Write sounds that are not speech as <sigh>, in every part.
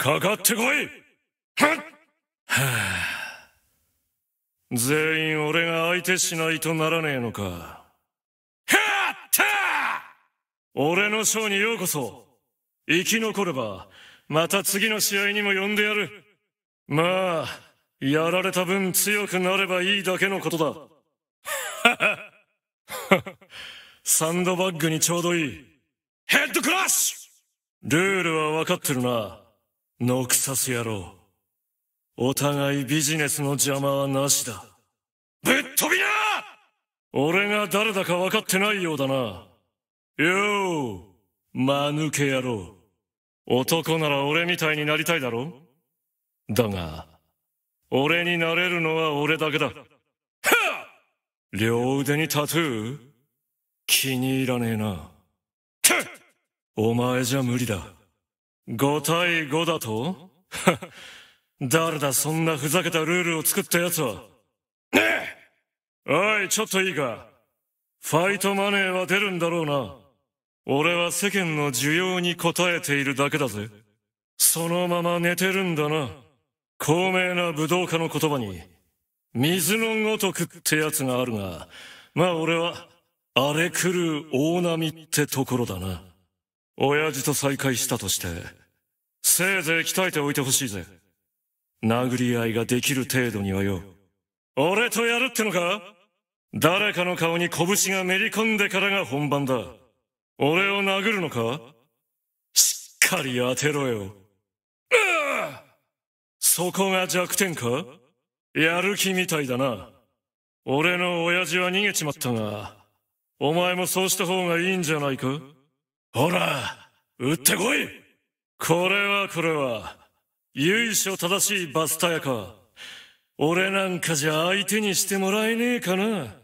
かかってこいはっはあ、全員俺が相手しないとならねえのか。はった俺のショーにようこそ。生き残れば、また次の試合にも呼んでやる。まあ、やられた分強くなればいいだけのことだ。サンドバッグにちょうどいい。ヘッドクラッシュルールはわかってるな。ノクサス野郎。お互いビジネスの邪魔はなしだ。ぶっ飛びな俺が誰だか分かってないようだな。よー、間抜け野郎。男なら俺みたいになりたいだろだが、俺になれるのは俺だけだ。は両腕にタトゥー気に入らねえな。お前じゃ無理だ。5対5だと <laughs> 誰だそんなふざけたルールを作った奴は。ねえおい、ちょっといいか。ファイトマネーは出るんだろうな。俺は世間の需要に応えているだけだぜ。そのまま寝てるんだな。高名な武道家の言葉に、水のごとくってやつがあるが、まあ俺は、荒れ狂う大波ってところだな。親父と再会したとして、せいぜい鍛えておいてほしいぜ。殴り合いができる程度にはよ。俺とやるってのか誰かの顔に拳がめり込んでからが本番だ。俺を殴るのかしっかり当てろよ。そこが弱点かやる気みたいだな。俺の親父は逃げちまったが、お前もそうした方がいいんじゃないかほら、撃ってこいこれはこれは、由緒正しいバスタヤか。俺なんかじゃ相手にしてもらえねえかな。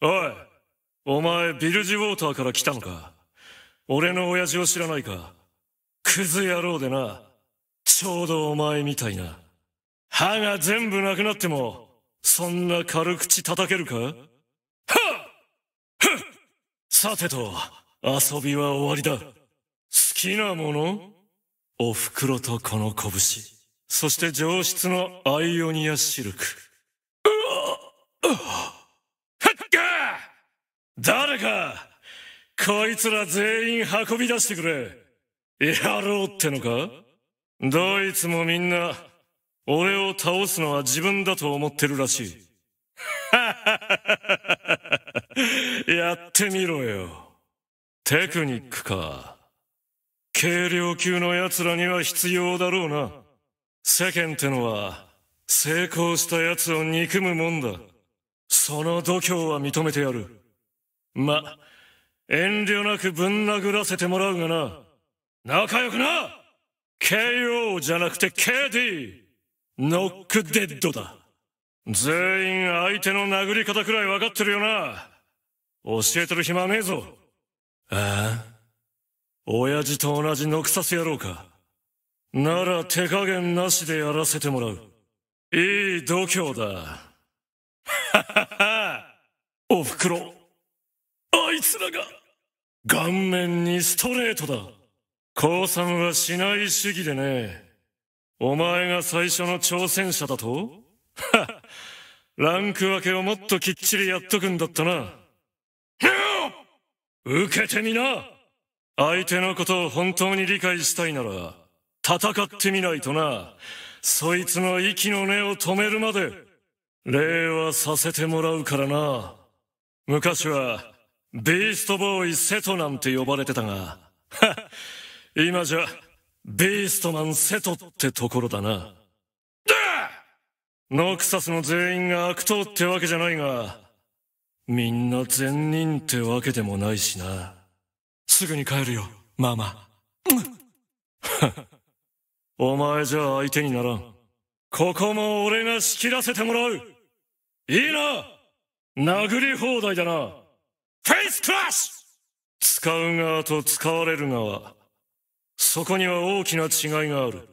おい、お前ビルジウォーターから来たのか。俺の親父を知らないか。クズ野郎でな。ちょうどお前みたいな。歯が全部なくなっても、そんな軽口叩けるかはっさてと、遊びは終わりだ。好きなものお袋とこの拳。そして上質のアイオニアシルク。うわはっか誰かこいつら全員運び出してくれ。やろうってのかどいつもみんな、俺を倒すのは自分だと思ってるらしい。<laughs> やってみろよ。テクニックか。軽量級の奴らには必要だろうな。世間ってのは、成功した奴を憎むもんだ。その度胸は認めてやる。ま、遠慮なくぶん殴らせてもらうがな。仲良くな !KO じゃなくて KD! ノックデッドだ。全員相手の殴り方くらい分かってるよな。教えてる暇ねえぞ。え親父と同じノクサス野郎か。なら手加減なしでやらせてもらう。いい度胸だ。はははおふくろ。あいつらが、顔面にストレートだ。降参はしない主義でね。お前が最初の挑戦者だとは <laughs> ランク分けをもっときっちりやっとくんだったな。受けてみな相手のことを本当に理解したいなら、戦ってみないとな。そいつの息の根を止めるまで、礼はさせてもらうからな。昔は、ビーストボーイセトなんて呼ばれてたが、は今じゃ、ビーストマンセトってところだな。ノクサスの全員が悪党ってわけじゃないが、みんな善人ってわけでもないしな。すぐに帰るよ、ママ。<laughs> お前じゃ相手にならん。ここも俺が仕切らせてもらう。いいな殴り放題だな。フェイスクラッシュ使う側と使われる側。そこには大きな違いがある。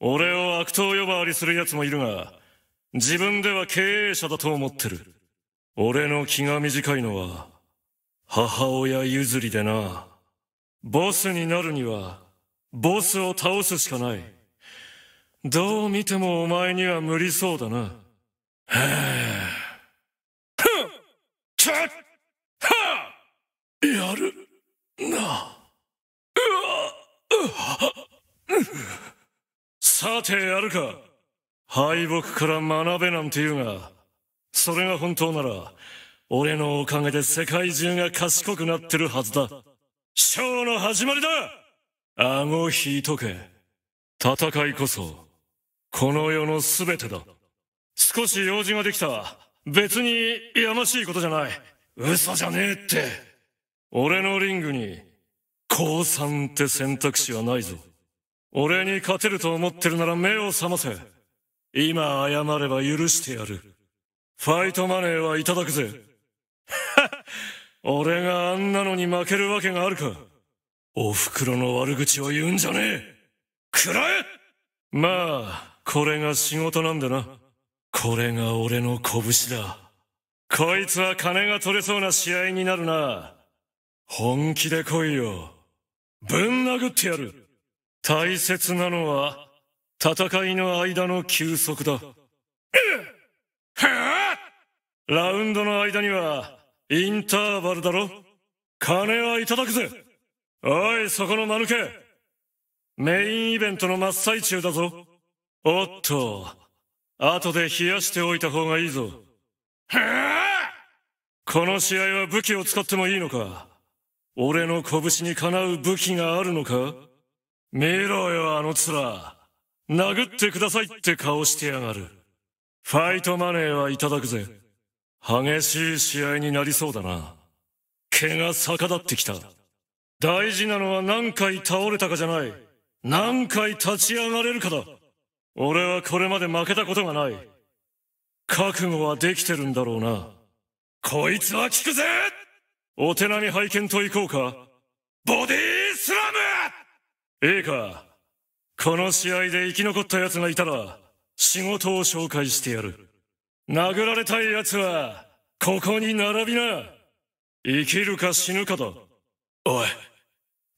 俺を悪党呼ばわりする奴もいるが、自分では経営者だと思ってる。俺の気が短いのは、母親譲りでな。ボスになるには、ボスを倒すしかない。どう見てもお前には無理そうだな。はぁ。ふんちゃっはぁやる、な。うわ、うわ。さてやるか。敗北から学べなんて言うが、それが本当なら、俺のおかげで世界中が賢くなってるはずだ。ショーの始まりだ顎引いとけ。戦いこそ、この世の全てだ。少し用事ができた。別に、やましいことじゃない。嘘じゃねえって。俺のリングに、降参って選択肢はないぞ。俺に勝てると思ってるなら目を覚ませ。今謝れば許してやる。ファイトマネーはいただくぜ。<laughs> 俺があんなのに負けるわけがあるか。お袋の悪口を言うんじゃねえ。くらえまあ、これが仕事なんでな。これが俺の拳だ。こいつは金が取れそうな試合になるな。本気で来いよ。ぶん殴ってやる。大切なのは、戦いの間の休息だ。ラウンドの間には、インターバルだろ金はいただくぜおい、そこの間抜けメインイベントの真っ最中だぞおっと、後で冷やしておいた方がいいぞ。へこの試合は武器を使ってもいいのか俺の拳にかなう武器があるのか見ろよ、あの面。殴ってくださいって顔してやがる。ファイトマネーはいただくぜ。激しい試合になりそうだな。毛が逆立ってきた。大事なのは何回倒れたかじゃない。何回立ち上がれるかだ。俺はこれまで負けたことがない。覚悟はできてるんだろうな。こいつは効くぜお手並み拝見といこうか。ボディースラムええか。この試合で生き残った奴がいたら、仕事を紹介してやる。殴られたい奴は、ここに並びな。生きるか死ぬかだ。お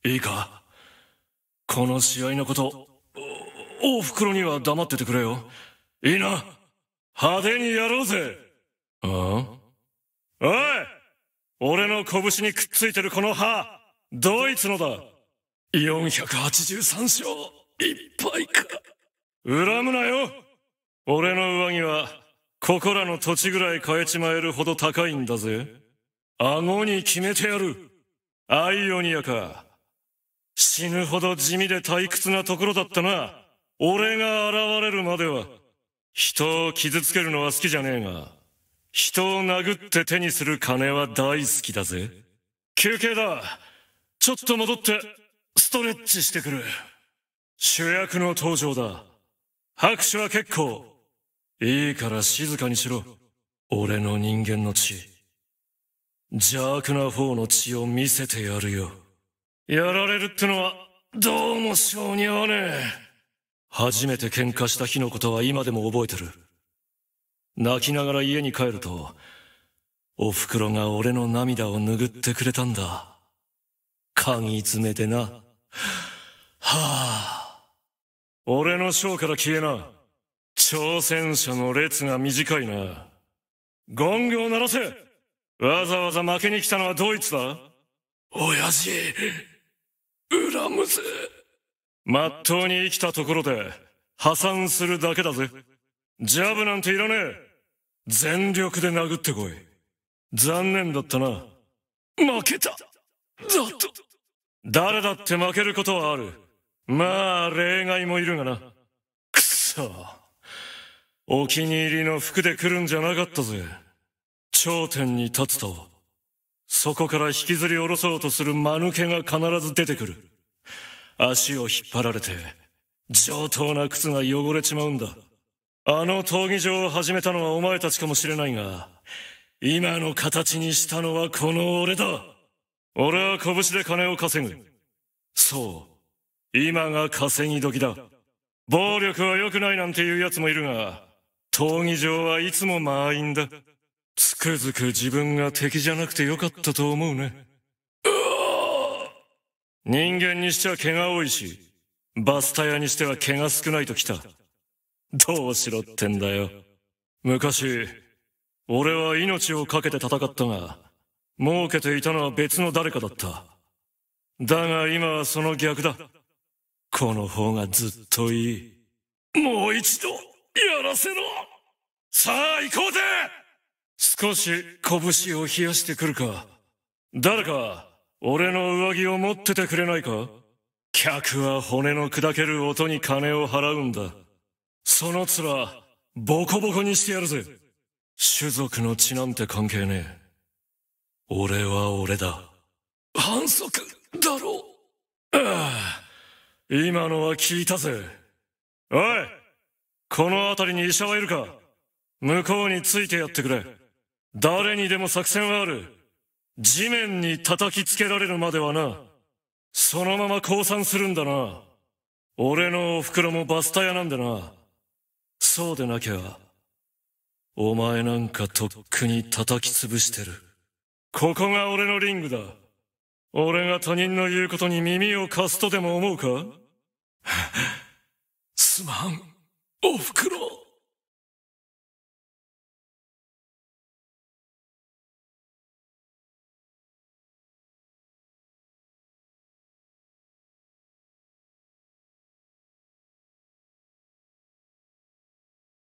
い、いいかこの試合のこと、お、お袋には黙っててくれよ。いいな。派手にやろうぜ。あおい俺の拳にくっついてるこの歯、ドイツのだ。483勝いっぱいか。恨むなよ。俺の上着は、ここらの土地ぐらい変えちまえるほど高いんだぜ。顎に決めてやる。アイオニアか。死ぬほど地味で退屈なところだったな。俺が現れるまでは、人を傷つけるのは好きじゃねえが、人を殴って手にする金は大好きだぜ。休憩だ。ちょっと戻って、ストレッチしてくる。主役の登場だ。拍手は結構。いいから静かにしろ。俺の人間の血。邪悪な方の血を見せてやるよ。やられるってのは、どうも性に合わねえ。初めて喧嘩した日のことは今でも覚えてる。泣きながら家に帰ると、お袋が俺の涙を拭ってくれたんだ。鍵詰めてな。はぁ、あ。俺の章から消えな。挑戦者の列が短いな。ゴングを鳴らせわざわざ負けに来たのはドイツだ親父、恨むぜ。まっとうに生きたところで破産するだけだぜ。ジャブなんていらねえ。全力で殴ってこい。残念だったな。負けただと誰だって負けることはある。まあ、例外もいるがな。くそ。お気に入りの服で来るんじゃなかったぜ。頂点に立つと、そこから引きずり下ろそうとする間抜けが必ず出てくる。足を引っ張られて、上等な靴が汚れちまうんだ。あの闘技場を始めたのはお前たちかもしれないが、今の形にしたのはこの俺だ。俺は拳で金を稼ぐ。そう。今が稼ぎ時だ。暴力は良くないなんていう奴もいるが、闘技場はいつも満員だ。つくづく自分が敵じゃなくてよかったと思うね。う人間にしては毛が多いし、バスタ屋にしては毛が少ないときた。どうしろってんだよ。昔、俺は命を懸けて戦ったが、儲けていたのは別の誰かだった。だが今はその逆だ。この方がずっといい。もう一度やらせろさあ行こうぜ少し拳を冷やしてくるか。誰か、俺の上着を持っててくれないか客は骨の砕ける音に金を払うんだ。その面、ボコボコにしてやるぜ。種族の血なんて関係ねえ。俺は俺だ。反則だろう。ああ、今のは聞いたぜ。おいこの辺りに医者はいるか向こうについてやってくれ。誰にでも作戦はある。地面に叩きつけられるまではな。そのまま降参するんだな。俺のお袋もバスタ屋なんでな。そうでなきゃ、お前なんかとっくに叩き潰してる。ここが俺のリングだ。俺が他人の言うことに耳を貸すとでも思うか <laughs> すまん。おふくろ